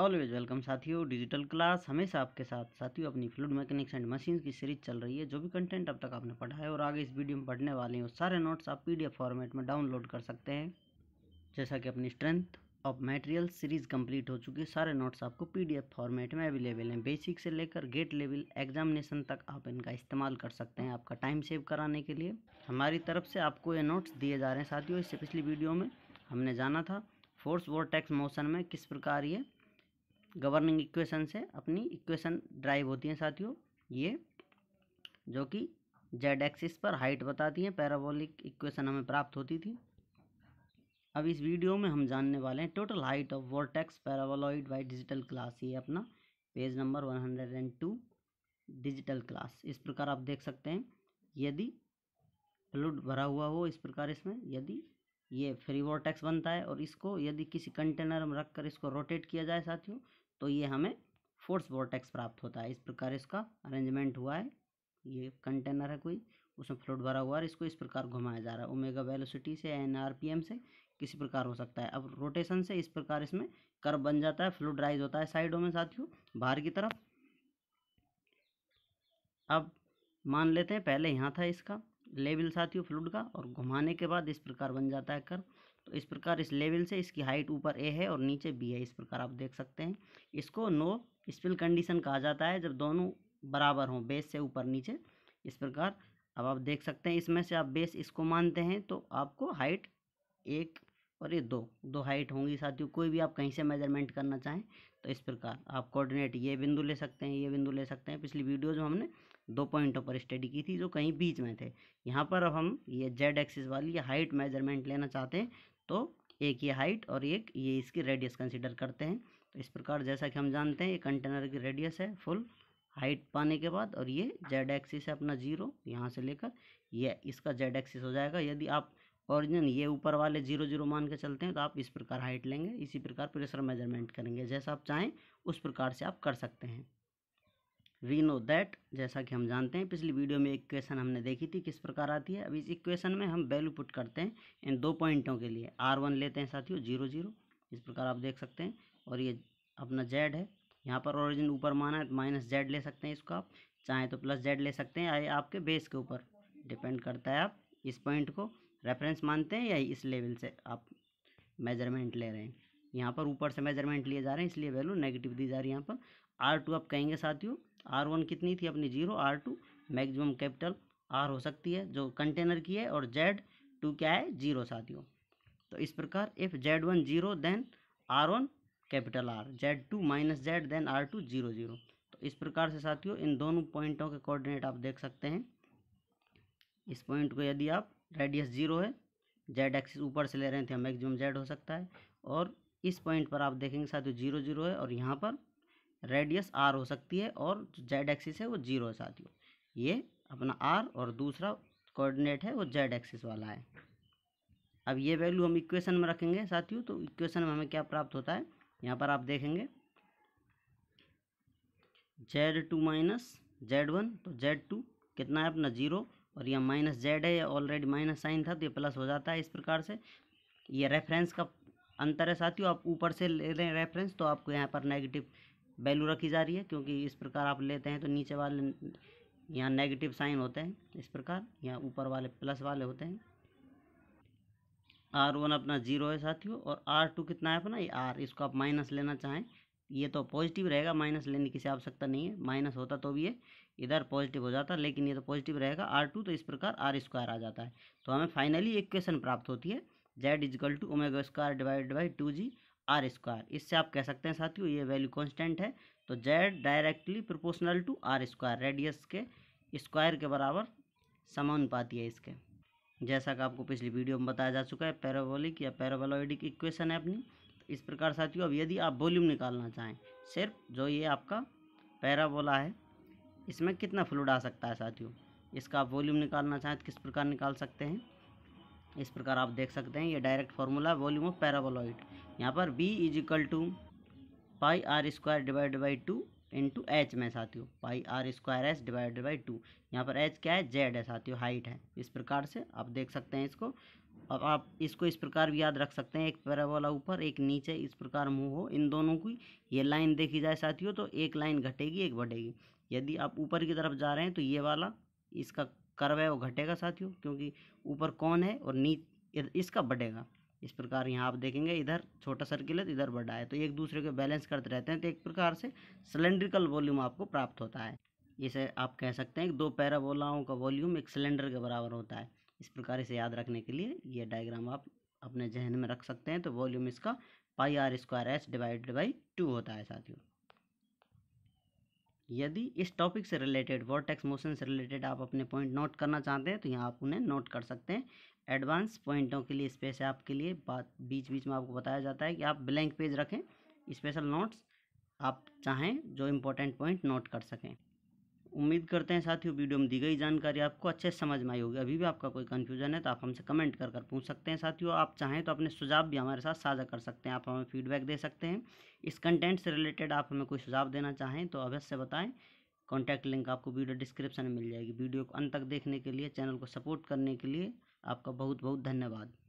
always welcome साथियों digital class हमेशा आपके साथ साथियों अपनी फ्लूड मैकेनिक्स एंड मशीन की सीरीज चल रही है जो भी कंटेंट अब तक आपने पढ़ा है और आगे इस वीडियो में पढ़ने वाले हैं वो सारे नोट्स आप पीडीएफ फॉर्मेट में डाउनलोड कर सकते हैं जैसा कि अपनी strength of material series complete हो चुकी है सारे नोट्स आपको पी फॉर्मेट में अवेलेबल हैं बेसिक से लेकर गेट लेवल एग्जामिनेशन तक आप इनका इस्तेमाल कर सकते हैं आपका टाइम सेव कराने के लिए हमारी तरफ से आपको ये नोट्स दिए जा रहे हैं साथियों इससे पिछली वीडियो में हमने जाना था फोर्स वोर्टेक्स मोशन में किस प्रकार ये गवर्निंग इक्वेशन से अपनी इक्वेशन ड्राइव होती हैं साथियों ये जो कि जेड एक्सिस पर हाइट बताती हैं पैराबोलिक इक्वेशन हमें प्राप्त होती थी अब इस वीडियो में हम जानने वाले हैं total height of vortex paraboloid by digital class ये अपना page number one hundred and two digital class इस प्रकार आप देख सकते हैं यदि फ्लूड भरा हुआ हो इस प्रकार इसमें यदि ये फ्री वोटेक्स बनता है और इसको यदि किसी कंटेनर में रख कर इसको रोटेट किया जाए साथियों तो ये हमें फोर्स वोटेक्स प्राप्त होता है इस प्रकार इसका अरेंजमेंट हुआ है ये कंटेनर है कोई उसमें फ्लूड भरा हुआ है इसको इस प्रकार घुमाया जा रहा है ओमेगा वेलोसिटी से एन आर पी एम से किसी प्रकार हो सकता है अब रोटेशन से इस प्रकार इसमें कर्व बन जाता है फ्लूड राइज होता है साइडों में साथियों बाहर की तरफ अब मान लेते हैं पहले यहाँ था इसका लेवल साथियों फ्लूड का और घुमाने के बाद इस प्रकार बन जाता है कर्व तो इस प्रकार इस लेवल से इसकी हाइट ऊपर ए है और नीचे बी है इस प्रकार आप देख सकते हैं इसको नो स्पिल कंडीशन कहा जाता है जब दोनों बराबर हों बेस से ऊपर नीचे इस प्रकार अब आप देख सकते हैं इसमें से आप बेस इसको मानते हैं तो आपको हाइट एक और ये दो दो हाइट होंगी साथियों कोई भी आप कहीं से मेजरमेंट करना चाहें तो इस प्रकार आप कोऑर्डिनेट ये बिंदु ले सकते हैं ये बिंदु ले सकते हैं पिछली वीडियो जो हमने दो पॉइंटों पर स्टडी की थी जो कहीं बीच में थे यहाँ पर अब हम ये जेड एक्सिस वाली हाइट मेजरमेंट लेना चाहते हैं तो एक ये हाइट और एक ये इसकी रेडियस कंसिडर करते हैं तो इस प्रकार जैसा कि हम जानते हैं ये कंटेनर की रेडियस है फुल हाइट पाने के बाद और ये जेड एक्सिस है अपना जीरो यहाँ से लेकर ये इसका जेड एक्सिस हो जाएगा यदि आप ओरिजिन ये ऊपर वाले जीरो जीरो मान के चलते हैं तो आप इस प्रकार हाइट लेंगे इसी प्रकार प्रेशर मेजरमेंट करेंगे जैसा आप चाहें उस प्रकार से आप कर सकते हैं वी नो दैट जैसा कि हम जानते हैं पिछली वीडियो में इक्वेशन हमने देखी थी किस प्रकार आती है अब इस इक्वेशन में हम वैल्यू पुट करते हैं इन दो पॉइंटों के लिए आर वन लेते हैं साथियों जीरो जीरो इस प्रकार आप देख सकते हैं और ये अपना जेड है यहाँ पर ओरिजिन ऊपर माना है माइनस जेड ले सकते हैं इसको आप चाहें तो प्लस जेड ले सकते हैं या आपके बेस के ऊपर डिपेंड करता है आप इस पॉइंट को रेफरेंस मानते हैं या इस लेवल से आप मेजरमेंट ले रहे हैं यहाँ पर ऊपर से मेजरमेंट लिए जा रहे हैं इसलिए वैल्यू नेगेटिव दी जा रही है यहाँ पर आर टू आप कहेंगे साथियों आर वन कितनी थी अपनी zero R to maximum capital R हो सकती है जो कंटेनर की है और जेड टू क्या है जीरो साथियों तो इस प्रकार if Z one zero then R one capital R Z two minus Z then R two zero zero तो इस प्रकार से साथियों इन दोनों पॉइंटों के कोऑर्डिनेट आप देख सकते हैं इस पॉइंट को यदि आप रेडियस जीरो है जेड एक्सिस ऊपर से ले रहे थे तो मैक्सिमम जेड हो सकता है और इस पॉइंट पर आप देखेंगे साथियों जीरो जीरो है और यहाँ पर रेडियस आर हो सकती है और जेड एक्सिस है वो जीरो है साथियों ये अपना आर और दूसरा कोऑर्डिनेट है वो जेड एक्सिस वाला है अब ये वैल्यू हम इक्वेशन में रखेंगे साथियों तो इक्वेशन में हमें क्या प्राप्त होता है यहाँ पर आप देखेंगे Z two minus Z one तो जेड टू कितना है अपना जीरो और यह माइनस जेड है या ऑलरेडी माइनस साइन था तो ये प्लस हो जाता है इस प्रकार से ये रेफरेंस का अंतर है साथियों आप ऊपर से ले रहे हैं रेफरेंस तो आपको यहाँ पर नेगेटिव वैल्यू रखी जा रही है क्योंकि इस प्रकार आप लेते हैं तो नीचे वाले यहाँ नेगेटिव साइन होते हैं इस प्रकार यहाँ ऊपर वाले प्लस वाले होते हैं आर वन अपना जीरो है साथियों और आर टू कितना है अपना ये आर इसको आप माइनस लेना चाहें ये तो पॉजिटिव रहेगा माइनस लेने की आवश्यकता नहीं है माइनस होता तो भी ये इधर पॉजिटिव हो जाता लेकिन ये तो पॉजिटिव रहेगा आर टू तो इस प्रकार आर स्क्वायर आ जाता है तो हमें फाइनली इक्वेशन प्राप्त होती है Z is equal to omega square divide by two G R square इससे आप कह सकते हैं साथियों ये वैल्यू कांस्टेंट है तो Z directly proportional to R square radius के स्क्वायर के बराबर समानुपाती है इसके जैसा कि आपको पिछली वीडियो में बताया जा चुका है पैराबोलिक या पैराबोलोइडिक इक्वेशन है अपनी तो इस प्रकार साथियों अब यदि आप वॉल्यूम निकालना चाहें सिर्फ जो ये आपका पैराबोला है इसमें कितना फ्लूड आ सकता है साथियों इसका आप वॉल्यूम निकालना चाहें तो किस प्रकार निकाल सकते हैं इस प्रकार आप देख सकते हैं ये direct formula volume of paraboloid यहाँ पर B is equal to pi R square divide by two into H में साथियों pi R square H divided by two यहाँ पर एच क्या है जेड है साथियों हाइट है इस प्रकार से आप देख सकते हैं इसको अब आप इसको इस प्रकार भी याद रख सकते हैं एक पैराबोला ऊपर एक नीचे इस प्रकार मुँह हो इन दोनों की ये लाइन देखी जाए साथियों तो एक लाइन घटेगी एक बढ़ेगी यदि आप ऊपर की तरफ जा रहे हैं तो ये वाला इसका कर्व है वो घटेगा साथियों क्योंकि ऊपर कौन है और नीच इसका बढ़ेगा इस प्रकार यहाँ आप देखेंगे इधर छोटा सर्किल है तो इधर बढ़ा है तो एक दूसरे को बैलेंस करते रहते हैं तो एक प्रकार से सिलेंड्रिकल वॉल्यूम आपको प्राप्त होता है इसे आप कह सकते हैं कि दो पैराबोलाओं का वॉल्यूम एक सिलेंडर के बराबर होता है इस प्रकार इसे याद रखने के लिए ये डायग्राम आप अपने जहन में रख सकते हैं तो वॉल्यूम इसका pi R square S divided by two होता है साथियों यदि इस टॉपिक से रिलेटेड वॉरटेक्स मोशन से रिलेटेड आप अपने पॉइंट नोट करना चाहते हैं तो यहाँ आप उन्हें नोट कर सकते हैं एडवांस पॉइंटों के लिए स्पेस आपके लिए बात बीच बीच में आपको बताया जाता है कि आप ब्लैंक पेज रखें स्पेशल नोट्स आप चाहें जो इम्पोर्टेंट पॉइंट नोट कर सकें उम्मीद करते हैं साथियों वीडियो में दी गई जानकारी आपको अच्छे से समझ में आई होगी अभी भी आपका कोई कन्फ्यूजन है तो आप हमसे कमेंट कर कर पूछ सकते हैं साथियों आप चाहें तो अपने सुझाव भी हमारे साथ साझा कर सकते हैं आप हमें फीडबैक दे सकते हैं इस कंटेंट से रिलेटेड आप हमें कोई सुझाव देना चाहें तो अवश्य बताएँ कॉन्टैक्ट लिंक आपको वीडियो डिस्क्रिप्शन में मिल जाएगी वीडियो को अंत तक देखने के लिए चैनल को सपोर्ट करने के लिए आपका बहुत बहुत धन्यवाद